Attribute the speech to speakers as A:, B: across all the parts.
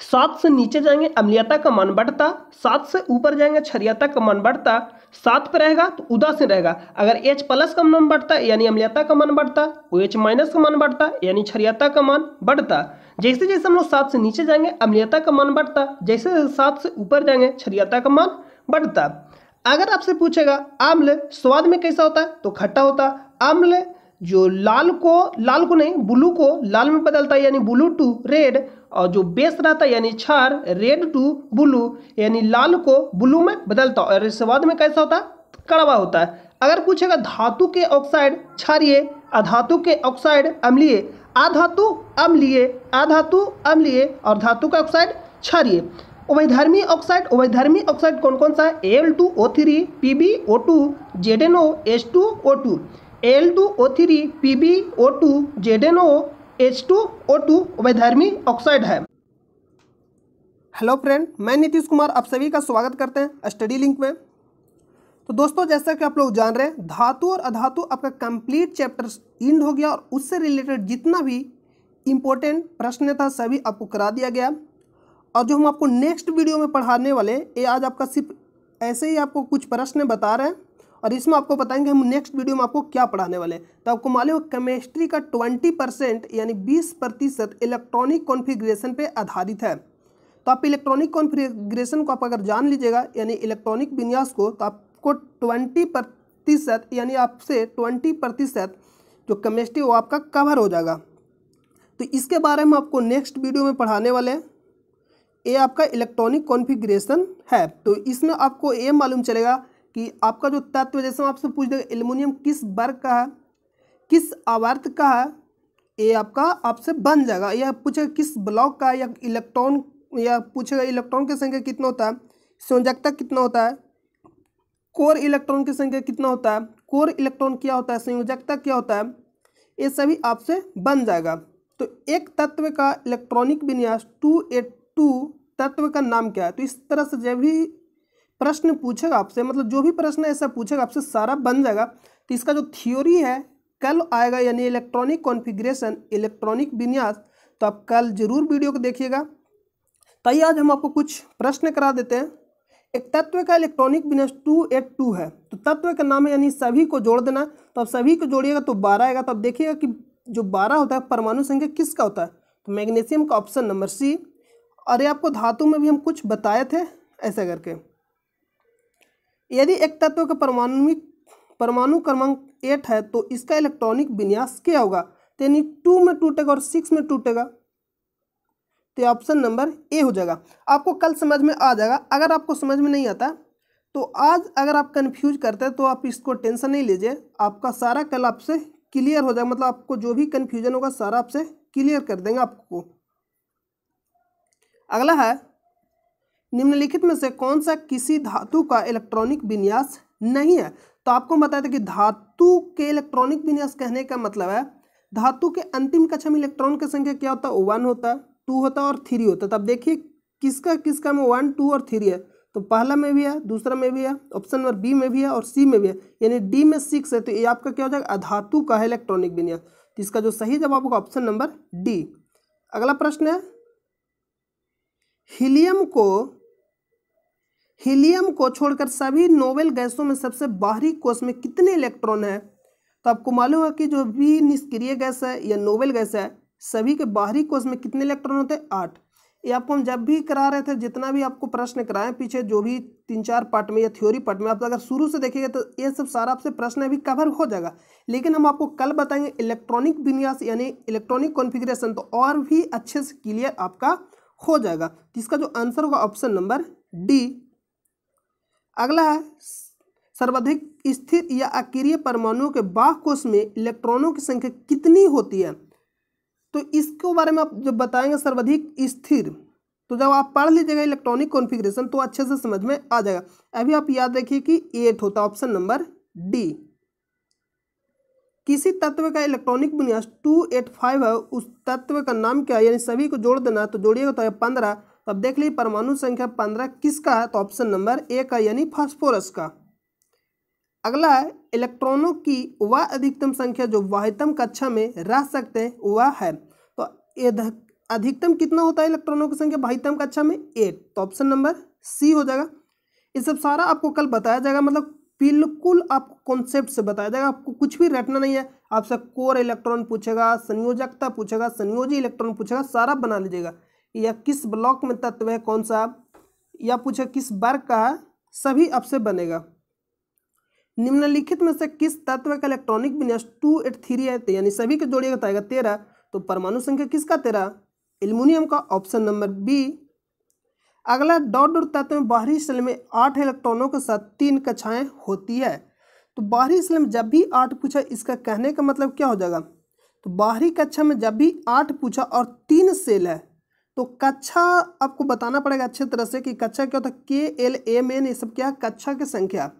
A: सात से नीचे जाएंगे अम्लियता का मान बढ़ता सात से ऊपर जाएंगे क्षरियता का मान बढ़ता सात पर रहेगा तो उदासीन रहेगा अगर एच प्लस का मान बढ़ता यानी अम्लियता का मान बढ़ता ओ एच माइनस का मान बढ़ता यानी क्षरियता का मान बढ़ता जैसे जैसे हम लोग सात से नीचे जाएंगे अम्लियता का मान बढ़ता जैसे जैसे सात से ऊपर जाएंगे क्षरियता का मान बढ़ता अगर आपसे पूछेगा आम्ल स्वाद में कैसा होता है तो खट्टा होता आम्ल जो लाल को लाल को नहीं ब्लू को लाल में बदलता है यानी ब्लू टू रेड और जो बेस रहता है यानी छार रेड टू ब्लू यानी लाल को ब्लू में बदलता है और इसके बाद में कैसा होता है कड़वा होता है अगर पूछेगा धातु के ऑक्साइड क्षारिय अधातु के ऑक्साइड अम्लीय आधातु अम्लीय आधातु अम्लीय और धातु का ऑक्साइड क्षारिय उभयधर्मी ऑक्साइड उभयधर्मी ऑक्साइड कौन कौन सा है L two O three P B O two Z N O H two O two L two O three P B O two Z N O H two O two वैधर्मी oxide है hello friend मैं नीतीश कुमार आप सभी का स्वागत करते हैं study link में तो दोस्तों जैसा कि आप लोग जान रहे हैं धातु और अधातु आपका कंप्लीट चैप्टर इंड हो गया और उससे रिलेटेड जितना भी इम्पोर्टेंट प्रश्न था सभी आपको करा दिया गया और जो हम आपको नेक्स्ट वीडियो में पढ़ाने वाले ये आज आपका सिर्फ ऐसे ही आपको कुछ प्रश्न बता रहे हैं और इसमें आपको बताएंगे हम नेक्स्ट वीडियो में आपको क्या पढ़ाने वाले हैं तो आपको मालूम है केमिस्ट्री का ट्वेंटी परसेंट यानी बीस प्रतिशत इलेक्ट्रॉनिक कॉन्फिग्रेशन पर आधारित है तो आप इलेक्ट्रॉनिक कॉन्फिग्रेशन को आप अगर जान लीजिएगा यानी इलेक्ट्रॉनिक विन्यास को तो आपको ट्वेंटी प्रतिशत यानी आपसे ट्वेंटी प्रतिशत जो केमिस्ट्री वो आपका कवर हो जाएगा तो इसके बारे में आपको नेक्स्ट वीडियो में पढ़ाने वाले हैं ये आपका इलेक्ट्रॉनिक कॉन्फिग्रेशन है तो इसमें आपको ये मालूम चलेगा कि आपका जो तत्व जैसे हम आपसे पूछ देगा एल्यूमिनियम किस वर्ग का है किस आवर्त का है ये आपका आपसे बन जाएगा या पूछेगा किस ब्लॉक का या इलेक्ट्रॉन या पूछेगा इलेक्ट्रॉन की संख्या कितना होता है संयोजकता कितना होता है कोर इलेक्ट्रॉन की संख्या कितना होता है कोर इलेक्ट्रॉन क्या होता है संयोजकता क्या होता है ये सभी आपसे बन जाएगा तो एक तत्व का इलेक्ट्रॉनिक विन्यास टू एट टू तत्व का नाम क्या है तो इस तरह से जब भी प्रश्न पूछेगा आपसे मतलब जो भी प्रश्न ऐसा पूछेगा आपसे सारा बन जाएगा तो इसका जो थ्योरी है कल आएगा यानी इलेक्ट्रॉनिक कॉन्फ़िगरेशन इलेक्ट्रॉनिक विन्यास तो आप कल जरूर वीडियो को देखिएगा ताइए तो आज हम आपको कुछ प्रश्न करा देते हैं एक तत्व का इलेक्ट्रॉनिक विन्यास टू एट टू है तो तत्व का नाम है यानी सभी को जोड़ देना तो आप सभी को जोड़िएगा तो बारह आएगा तो आप देखिएगा कि जो बारह होता है परमाणु संख्या किसका होता है तो मैग्नीशियम का ऑप्शन नंबर सी और ये आपको धातु में भी हम कुछ बताए थे ऐसा करके यदि एक तत्व का परमाणु परमाणु क्रमांक एट है तो इसका इलेक्ट्रॉनिक विन्यास क्या होगा तो यानी टू में टूटेगा और सिक्स में टूटेगा तो ऑप्शन नंबर ए हो जाएगा आपको कल समझ में आ जाएगा अगर आपको समझ में नहीं आता तो आज अगर आप कन्फ्यूज करते हैं तो आप इसको टेंशन नहीं लीजिए आपका सारा कल आपसे क्लियर हो जाएगा मतलब आपको जो भी कन्फ्यूजन होगा सारा आपसे क्लियर कर देंगे आपको अगला है निम्नलिखित में से कौन सा किसी धातु का इलेक्ट्रॉनिक विन्यास नहीं है तो आपको बताया था कि धातु के इलेक्ट्रॉनिक विन्यास कहने का मतलब है धातु के अंतिम कक्षा में इलेक्ट्रॉन की संख्या क्या होता है वन होता है टू होता है और थ्री होता है तब देखिए किसका किसका में वन टू और थ्री है तो पहला में भी है दूसरा में भी है ऑप्शन नंबर बी में भी है और सी में भी है यानी डी में सिक्स है तो ये आपका क्या हो जाएगा अधातु का है इलेक्ट्रॉनिक विन्यास तो इसका जो सही जवाब होगा ऑप्शन नंबर डी अगला प्रश्न है हीलियम को हीलियम को छोड़कर सभी नोवेल गैसों में सबसे बाहरी कोष में कितने इलेक्ट्रॉन हैं तो आपको मालूम है कि जो भी निष्क्रिय गैस है या नोवेल गैस है सभी के बाहरी कोष में कितने इलेक्ट्रॉन होते हैं आठ ये आपको हम जब भी करा रहे थे जितना भी आपको प्रश्न कराए पीछे जो भी तीन चार पार्ट में या थ्योरी पार्ट में आप अगर शुरू से देखेंगे तो ये सब सारा आपसे प्रश्न अभी कवर हो जाएगा लेकिन हम आपको कल बताएंगे इलेक्ट्रॉनिक विन्यास यानी इलेक्ट्रॉनिक कॉन्फिग्रेशन तो और भी अच्छे से क्लियर आपका हो जाएगा जिसका तो जो आंसर होगा ऑप्शन नंबर डी अगला है सर्वाधिक स्थिर या अक्रिय परमाणुओं के बाह कोष में इलेक्ट्रॉनों की संख्या कितनी होती है तो इसके बारे में आप जब बताएंगे सर्वाधिक स्थिर तो जब आप पढ़ लीजिएगा इलेक्ट्रॉनिक कॉन्फ़िगरेशन तो अच्छे से समझ में आ जाएगा अभी आप याद रखिए कि एट होता है ऑप्शन नंबर डी किसी तत्व का इलेक्ट्रॉनिक बुनियाद टू एट फाइव है उस तत्व का नाम क्या है यानी सभी को जोड़ देना तो जोड़िएगा तो है पंद्रह तो अब देख ली परमाणु संख्या पंद्रह किसका है तो ऑप्शन नंबर ए का यानी फास्फोरस का अगला है इलेक्ट्रॉनों की वह अधिकतम संख्या जो वाहितम कक्षा में रह सकते हैं वह है तो अधिकतम कितना होता है इलेक्ट्रॉनों की संख्या वाहितम कक्षा में एट तो ऑप्शन नंबर सी हो जाएगा ये सब सारा आपको कल बताया जाएगा मतलब बिल्कुल आपको कॉन्सेप्ट से बताया जाएगा आपको कुछ भी रटना नहीं है आपसे कोर इलेक्ट्रॉन पूछेगा संयोजकता पूछेगा संयोजी इलेक्ट्रॉन पूछेगा सारा बना लीजिएगा या किस ब्लॉक में तत्व है कौन सा या पूछे किस वर्ग का है सभी आपसे बनेगा निम्नलिखित में से किस तत्व का इलेक्ट्रॉनिक विन्यास टू एट थ्री है तो यानी सभी के जोड़िएगा बताएगा तेरह तो परमाणु संख्या किसका तेरह एल्यूमिनियम का ऑप्शन नंबर बी अगला डॉट डॉट तत्व में बाहरी सेल में आठ इलेक्ट्रॉनों के साथ तीन कक्षाएं होती है तो बाहरी सेल में जब भी आठ पूछा इसका कहने का मतलब क्या हो जाएगा तो बाहरी कक्षा में जब भी आठ पूछा और तीन सेल है तो कक्षा आपको बताना पड़ेगा अच्छे तरह से कि कक्षा क्या होता है के एल एम एन ये सब क्या कक्षा की संख्या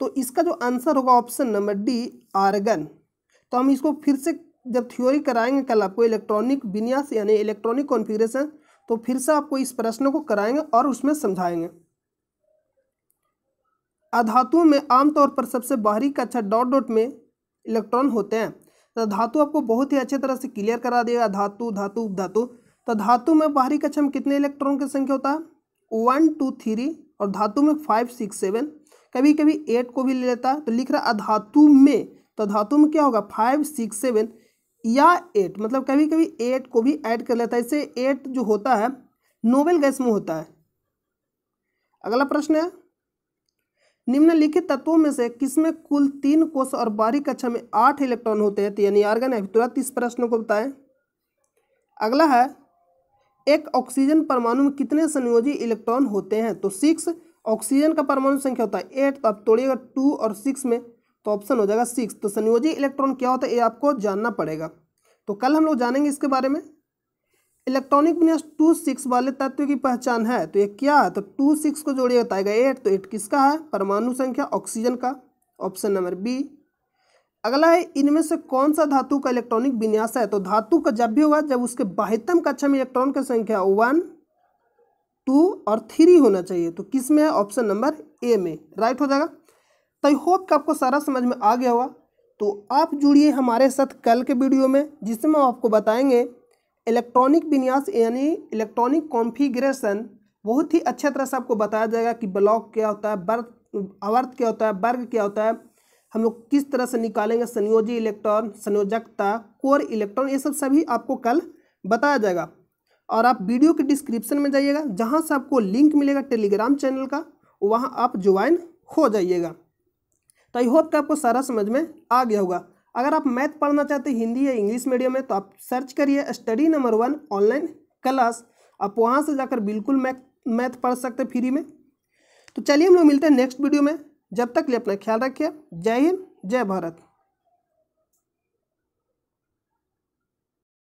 A: तो इसका जो आंसर होगा ऑप्शन नंबर डी आर्गन तो हम इसको फिर से जब थ्योरी कराएंगे कल आपको इलेक्ट्रॉनिक विन्यास यानी इलेक्ट्रॉनिक कॉन्फ़िगरेशन तो फिर से आपको इस प्रश्न को कराएंगे और उसमें समझाएंगे अधातुओं में आमतौर पर सबसे बाहरी कक्षा डॉट डॉट में इलेक्ट्रॉन होते हैं तो धातु आपको बहुत ही अच्छे तरह से क्लियर करा देगा धातु धातु उपधातु तो धातु में बाहरी कक्षा में कितने इलेक्ट्रॉन की संख्या होता है वन टू थ्री और धातु में फाइव सिक्स सेवन कभी कभी एट को भी ले लेता है तो लिख रहा अधातु में तो धातु में क्या होगा फाइव सिक्स सेवन या एट मतलब कभी कभी एट को भी ऐड कर लेता है इससे एट जो होता है नोबेल गैस में होता है अगला प्रश्न है निम्नलिखित तत्वों में से किसमें कुल तीन कोष और बाहरी कक्षा में आठ इलेक्ट्रॉन होते हैं तो यानी आर्गन है तो तुरंत इस प्रश्न को बताएं अगला है एक ऑक्सीजन परमाणु में कितने संयोजी इलेक्ट्रॉन होते हैं तो सिक्स ऑक्सीजन का परमाणु संख्या होता है एट तो आप तोड़िएगा टू और सिक्स में तो ऑप्शन हो जाएगा सिक्स तो संयोजी इलेक्ट्रॉन क्या होता है ये आपको जानना पड़ेगा तो कल हम लोग जानेंगे इसके बारे में इलेक्ट्रॉनिक विन्यास टू सिक्स वाले तत्व की पहचान है तो ये क्या है तो टू सिक्स को जोड़िए बताएगा एट तो एट किसका है परमाणु संख्या ऑक्सीजन का ऑप्शन नंबर बी अगला है इनमें से कौन सा धातु का इलेक्ट्रॉनिक विन्यास है तो धातु का जब भी होगा जब उसके बाहितम कक्षा में इलेक्ट्रॉन की संख्या वन टू और थ्री होना चाहिए तो किस में है ऑप्शन नंबर ए में राइट हो जाएगा तो आई होप कि आपको सारा समझ में आ गया होगा तो आप जुड़िए हमारे साथ कल के वीडियो में जिसमें हम आपको बताएंगे इलेक्ट्रॉनिक विन्यास यानी इलेक्ट्रॉनिक कॉन्फिग्रेशन बहुत ही अच्छे तरह से आपको बताया जाएगा कि ब्लॉक क्या होता है बर्थ अवर्थ क्या होता है वर्ग क्या होता है हम लोग किस तरह से निकालेंगे संयोजी इलेक्ट्रॉन संयोजकता कोर इलेक्ट्रॉन ये सब सभी आपको कल बताया जाएगा और आप वीडियो के डिस्क्रिप्शन में जाइएगा जहाँ से आपको लिंक मिलेगा टेलीग्राम चैनल का वहाँ आप ज्वाइन हो जाइएगा तो आई होप कि आपको सारा समझ में आ गया होगा अगर आप मैथ पढ़ना चाहते हैं हिंदी या इंग्लिश मीडियम में तो आप सर्च करिए study number one online class आप वहाँ से जाकर बिल्कुल मैथ मैथ पढ़ सकते फ्री में तो चलिए हम लोग मिलते हैं नेक्स्ट वीडियो में जब तक लिए अपना ख्याल रखिए जय हिंद जय भारत